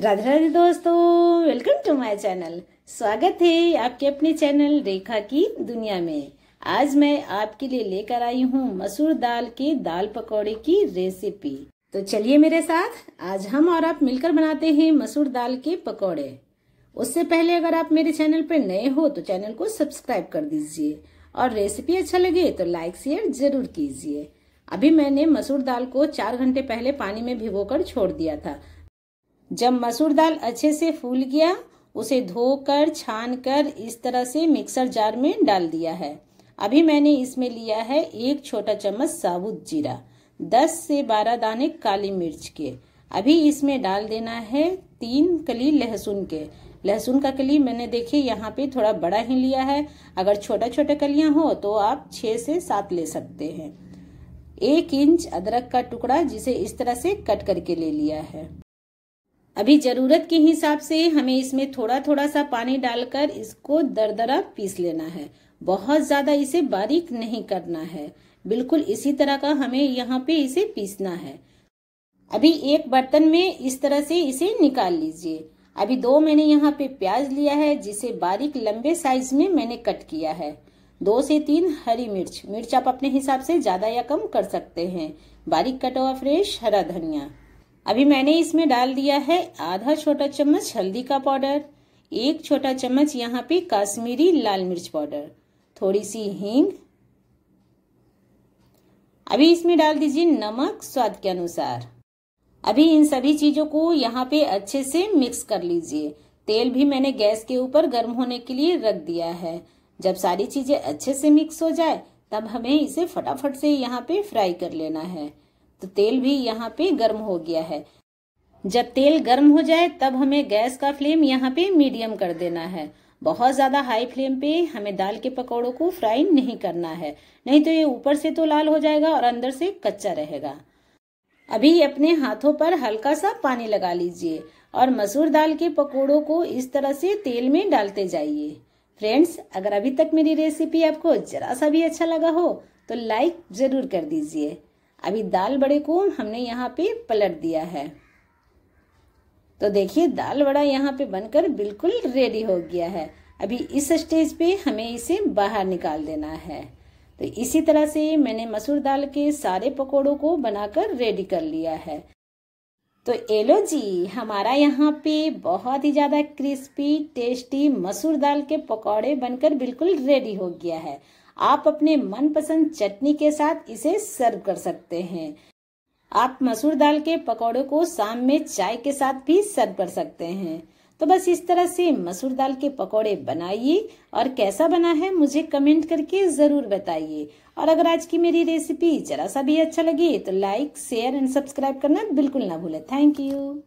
राधे राधे दोस्तों welcome to my channel स्वागत है आपके अपने चैनल रेखा की दुनिया में आज मैं आपके लिए लेकर आई हूँ मसूर दाल के दाल पकौड़े की रेसिपी तो चलिए मेरे साथ आज हम और आप मिलकर बनाते हैं मसूर दाल के पकौड़े उससे पहले अगर आप मेरे चैनल पर नए हो तो चैनल को सब्सक्राइब कर दीजिए और रेसिपी अच्छा लगे तो लाइक शेयर जरूर कीजिए अभी मैंने मसूर दाल को चार घंटे पहले पानी में भिगोकर छोड़ दिया था जब मसूर दाल अच्छे से फूल गया उसे धोकर छान कर इस तरह से मिक्सर जार में डाल दिया है अभी मैंने इसमें लिया है एक छोटा चम्मच साबुत जीरा दस से बारह दाने काली मिर्च के अभी इसमें डाल देना है तीन कली लहसुन के लहसुन का कली मैंने देखे यहाँ पे थोड़ा बड़ा ही लिया है अगर छोटा छोटा कलिया हो तो आप छह से सात ले सकते हैं एक इंच अदरक का टुकड़ा जिसे इस तरह से कट करके ले लिया है अभी जरूरत के हिसाब से हमें इसमें थोड़ा थोड़ा सा पानी डालकर इसको दरदरा पीस लेना है बहुत ज़्यादा इसे बारीक नहीं करना है बिल्कुल इसी तरह का हमें यहाँ पे इसे पीसना है अभी एक बर्तन में इस तरह से इसे निकाल लीजिए अभी दो मैंने यहाँ पे प्याज लिया है जिसे बारीक लंबे साइज में मैंने कट किया है दो से तीन हरी मिर्च मिर्च आप अपने हिसाब से ज़्यादा या कम कर सकते हैं बारीक कटा हुआ फ्रेश हरा धनिया अभी मैंने इसमें डाल दिया है आधा छोटा चम्मच हल्दी का पाउडर एक छोटा चम्मच यहाँ पे काश्मीरी लाल मिर्च पाउडर थोड़ी सी हींग अभी इसमें डाल दीजिए नमक स्वाद के अनुसार अभी इन सभी चीजों को यहाँ पे अच्छे से मिक्स कर लीजिए तेल भी मैंने गैस के ऊपर गर्म होने के लिए रख दिया है जब सारी चीजें अच्छे से मिक्स हो जाए तब हमें इसे फटाफट से यहाँ पे फ्राई कर लेना है तो तेल भी यहाँ पे गर्म हो गया है जब तेल गर्म हो जाए तब हमें गैस का फ्लेम यहाँ पे मीडियम कर देना है बहुत ज़्यादा हाई फ्लेम पे हमें दाल के पकौड़ों को फ्राई नहीं करना है नहीं तो ये ऊपर से तो लाल हो जाएगा और अंदर से कच्चा रहेगा अभी अपने हाथों पर हल्का सा पानी लगा लीजिए और मसूर दाल के पकौड़ों को इस तरह से तेल में डालते जाइए फ्रेंड्स अगर अभी तक मेरी रेसिपी आपको जरा सा भी अच्छा लगा हो तो लाइक ज़रूर कर दीजिए अभी दाल बड़े को हमने यहाँ पे पलट दिया है तो देखिए दाल बड़ा यहाँ पे बनकर बिल्कुल रेडी हो गया है अभी इस स्टेज पे हमें इसे बाहर निकाल देना है तो इसी तरह से मैंने मसूर दाल के सारे पकौड़ों को बनाकर रेडी कर लिया है तो एलो जी हमारा यहाँ पे बहुत ही ज़्यादा क्रिस्पी टेस्टी मसूर दाल के पकौड़े बनकर बिल्कुल रेडी हो गया है आप अपने मनपसंद चटनी के साथ इसे सर्व कर सकते हैं आप मसूर दाल के पकौड़ों को शाम में चाय के साथ भी सर्व कर सकते हैं तो बस इस तरह से मसूर दाल के पकौड़े बनाइए और कैसा बना है मुझे कमेंट करके ज़रूर बताइए और अगर आज की मेरी रेसिपी जरा सा भी अच्छा लगे तो लाइक शेयर एंड सब्सक्राइब करना बिल्कुल ना भूले थैंक यू